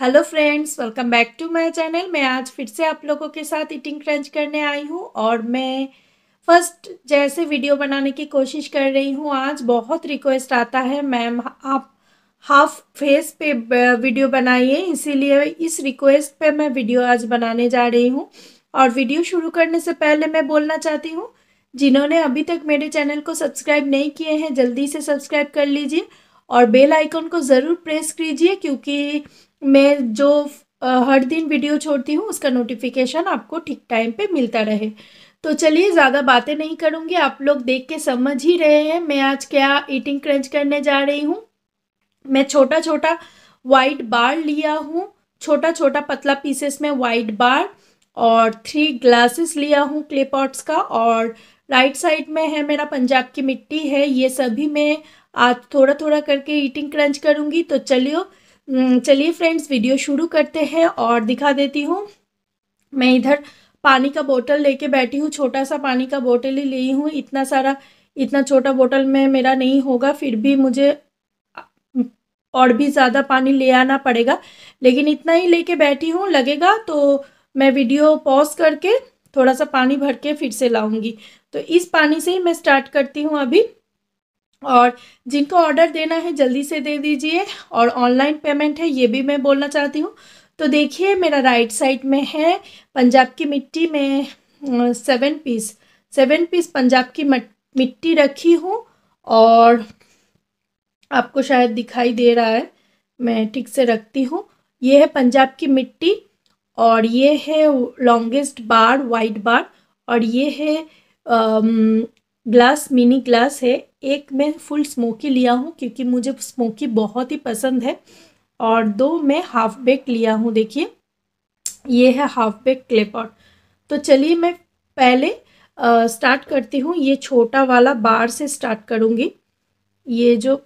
hello friends welcome back to my channel मैं आज फिर से आप लोगों के साथ ईटिंग क्रंच करने आई हूँ और मैं फर्स्ट जैसे वीडियो बनाने की कोशिश कर रही हूँ आज बहुत रिक्वेस्ट आता है मैम आप हाफ फेस पे वीडियो बनाइए इसीलिए इस रिक्वेस्ट पे मैं वीडियो आज बनाने जा रही हूँ और वीडियो शुरू करने से पहले मैं बोलना चाहती हूँ जिन्होंने अभी तक मेरे चैनल को सब्सक्राइब नहीं किए हैं जल्दी से सब्सक्राइब कर लीजिए और बेल आइकॉन को ज़रूर प्रेस कीजिए क्योंकि मैं जो हर दिन वीडियो छोड़ती हूँ उसका नोटिफिकेशन आपको ठीक टाइम पे मिलता रहे तो चलिए ज़्यादा बातें नहीं करूँगी आप लोग देख के समझ ही रहे हैं मैं आज क्या ईटिंग क्रंच करने जा रही हूँ मैं छोटा छोटा वाइट बार लिया हूँ छोटा छोटा पतला पीसेस में वाइट बार और थ्री ग्लासेस लिया हूँ क्ले पॉट्स का और राइट साइड में है मेरा पंजाब की मिट्टी है ये सभी मैं आज थोड़ा थोड़ा करके ईटिंग क्रंच करूँगी तो चलियो हम्म, चलिए फ्रेंड्स वीडियो शुरू करते हैं और दिखा देती हूँ मैं इधर पानी का बोतल लेके बैठी हूँ छोटा सा पानी का बोतल ही ली हूँ इतना सारा इतना छोटा बोतल में मेरा नहीं होगा फिर भी मुझे और भी ज़्यादा पानी ले आना पड़ेगा लेकिन इतना ही लेके बैठी हूँ लगेगा तो मैं वीडियो पॉज करके थोड़ा सा पानी भर के फिर से लाऊंगी तो इस पानी से ही मैं स्टार्ट करती हूँ अभी और जिनको ऑर्डर देना है जल्दी से दे दीजिए और ऑनलाइन पेमेंट है ये भी मैं बोलना चाहती हूँ तो देखिए मेरा राइट साइड में है पंजाब की मिट्टी में seven piece seven piece Punjab की मिट्टी रखी हूँ और आपको शायद दिखाई दे रहा है मैं ठीक से रखती हूँ ये है पंजाब की मिट्टी और ये है लॉन्गेस्ट बार वाइट बार और ये है ग्लास मिनी ग्लास है एक मैं फुल स्मोकी लिया हूँ क्योंकि मुझे स्मोकी बहुत ही पसंद है और दो मैं हाफ बेक लिया हूँ देखिए ये है हाफ बेक क्लेपॉट तो चलिए मैं पहले आ, स्टार्ट करती हूँ ये छोटा वाला बार से स्टार्ट करूँगी ये जो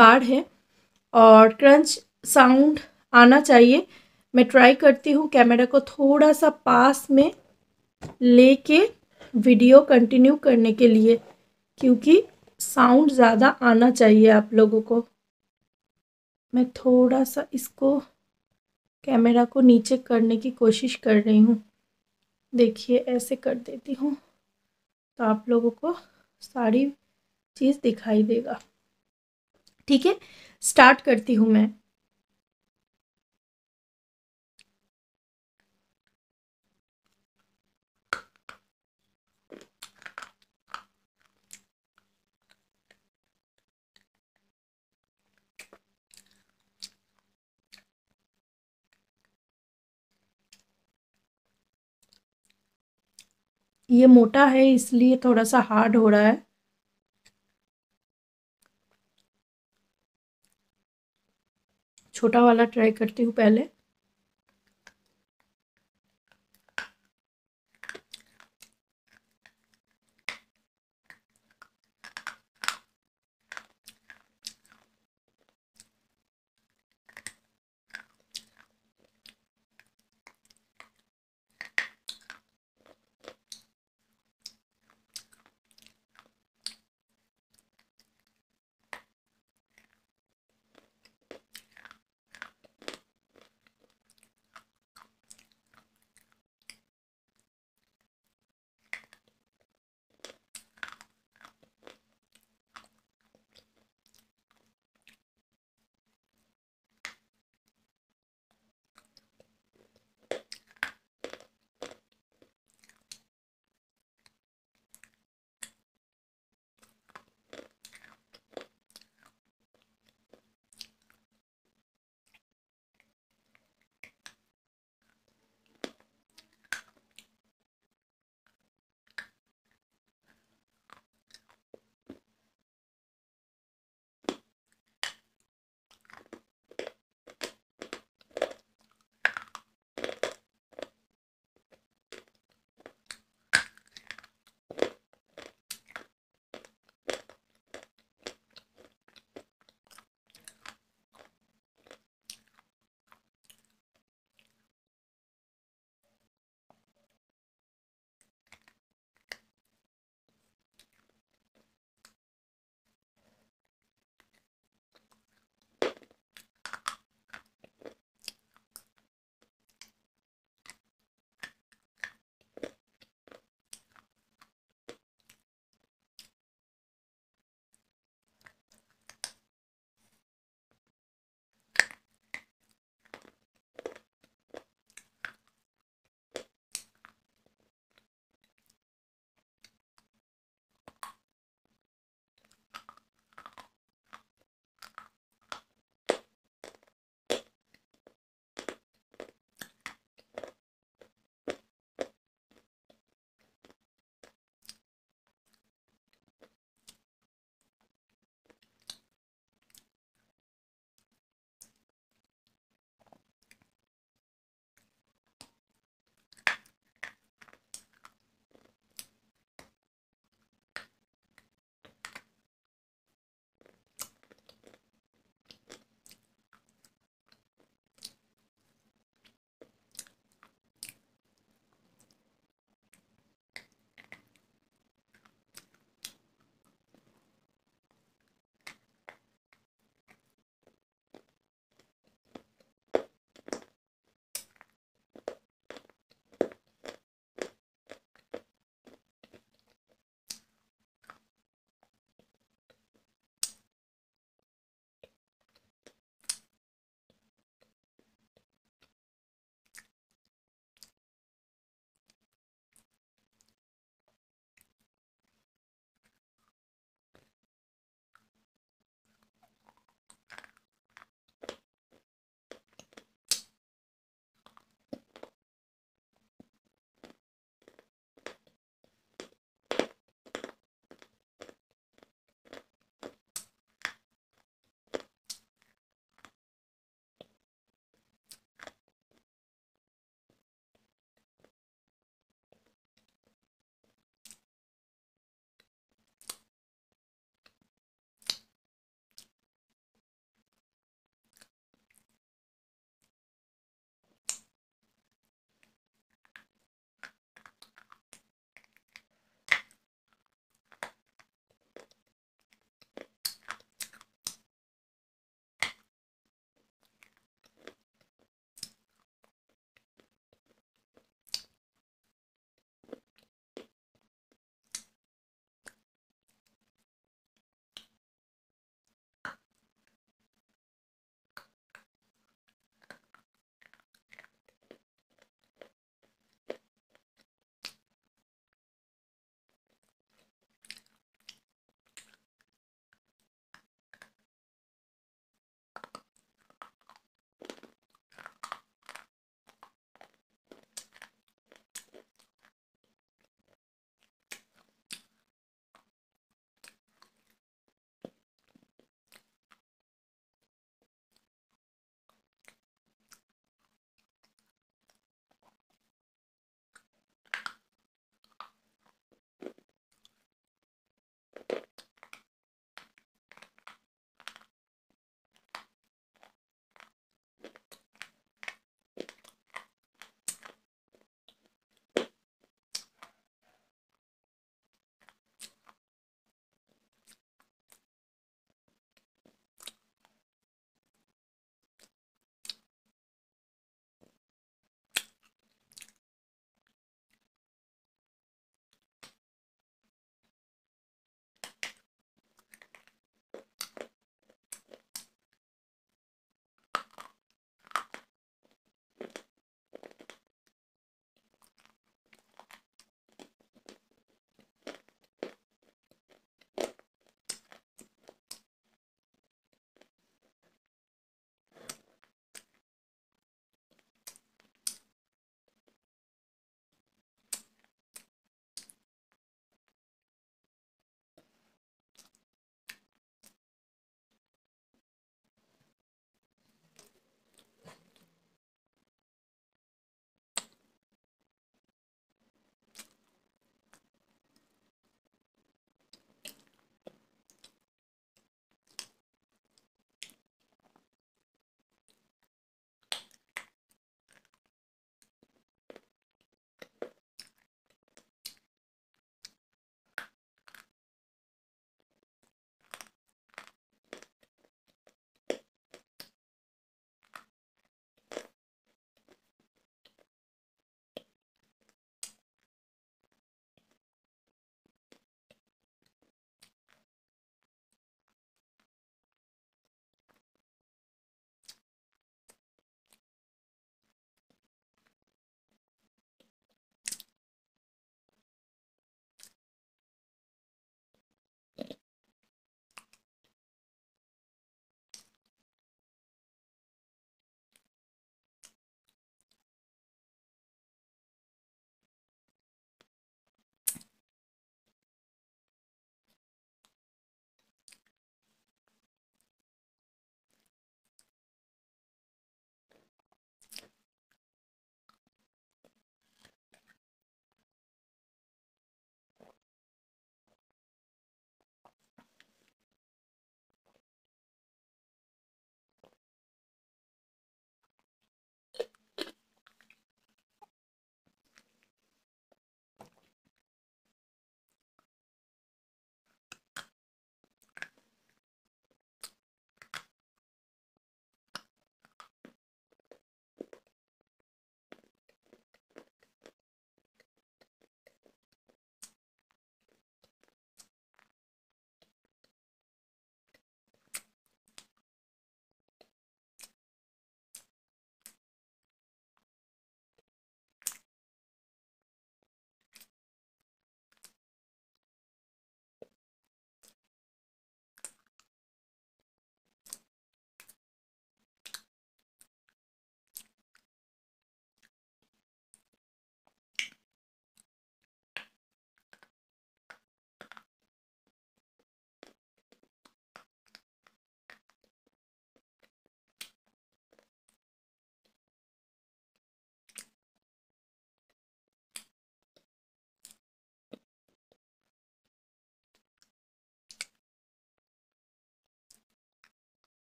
बार है और क्रंच साउंड आना चाहिए मैं ट्राई करती हूँ कैमरा को थोड़ा सा पास में लेके वीडियो कंटिन्यू करने के लिए क्योंकि साउंड ज़्यादा आना चाहिए आप लोगों को मैं थोड़ा सा इसको कैमरा को नीचे करने की कोशिश कर रही हूँ देखिए ऐसे कर देती हूँ तो आप लोगों को सारी चीज़ दिखाई देगा ठीक है स्टार्ट करती हूँ मैं ये मोटा है इसलिए थोड़ा सा हार्ड हो रहा है छोटा वाला ट्राई करती हूँ पहले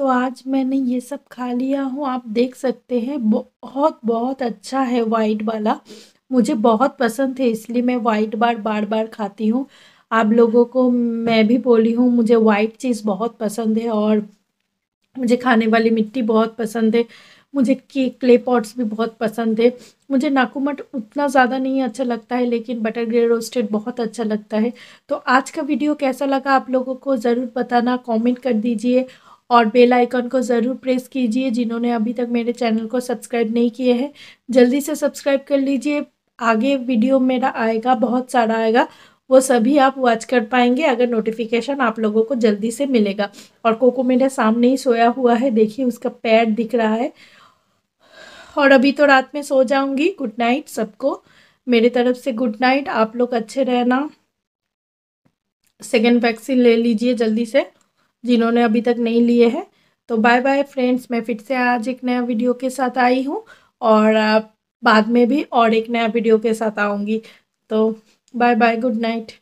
तो आज मैंने ये सब खा लिया हूँ आप देख सकते हैं बहुत बहुत अच्छा है वाइट वाला मुझे बहुत पसंद है इसलिए मैं वाइट बार बार बार खाती हूँ आप लोगों को मैं भी बोली हूँ मुझे वाइट चीज़ बहुत पसंद है और मुझे खाने वाली मिट्टी बहुत पसंद है मुझे केक क्ले पॉट्स भी बहुत पसंद है मुझे नाकूमट उतना ज़्यादा नहीं अच्छा लगता है लेकिन बटर ग्रे रोस्टेड बहुत अच्छा लगता है तो आज का वीडियो कैसा लगा आप लोगों को ज़रूर बताना कमेंट कर दीजिए और बेल आइकन को ज़रूर प्रेस कीजिए जिन्होंने अभी तक मेरे चैनल को सब्सक्राइब नहीं किए हैं जल्दी से सब्सक्राइब कर लीजिए आगे वीडियो मेरा आएगा बहुत सारा आएगा वो सभी आप वॉच कर पाएंगे अगर नोटिफिकेशन आप लोगों को जल्दी से मिलेगा और कोको मेरा सामने ही सोया हुआ है देखिए उसका पैर दिख रहा है और अभी तो रात में सो जाऊंगी गुड नाइट सबको मेरे तरफ से गुड नाइट आप लोग अच्छे रहना सेकेंड वैक्सीन ले लीजिए जल्दी से जिन्होंने अभी तक नहीं लिए हैं तो बाय बाय फ्रेंड्स मैं फिर से आज एक नया वीडियो के साथ आई हूँ और बाद में भी और एक नया वीडियो के साथ आऊँगी तो बाय बाय गुड नाइट